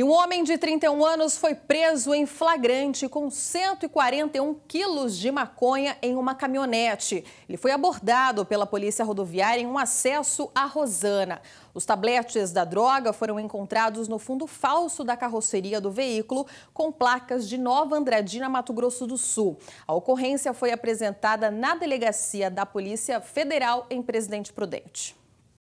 E um homem de 31 anos foi preso em flagrante com 141 quilos de maconha em uma caminhonete. Ele foi abordado pela polícia rodoviária em um acesso à Rosana. Os tabletes da droga foram encontrados no fundo falso da carroceria do veículo, com placas de Nova Andradina, Mato Grosso do Sul. A ocorrência foi apresentada na delegacia da Polícia Federal em Presidente Prudente.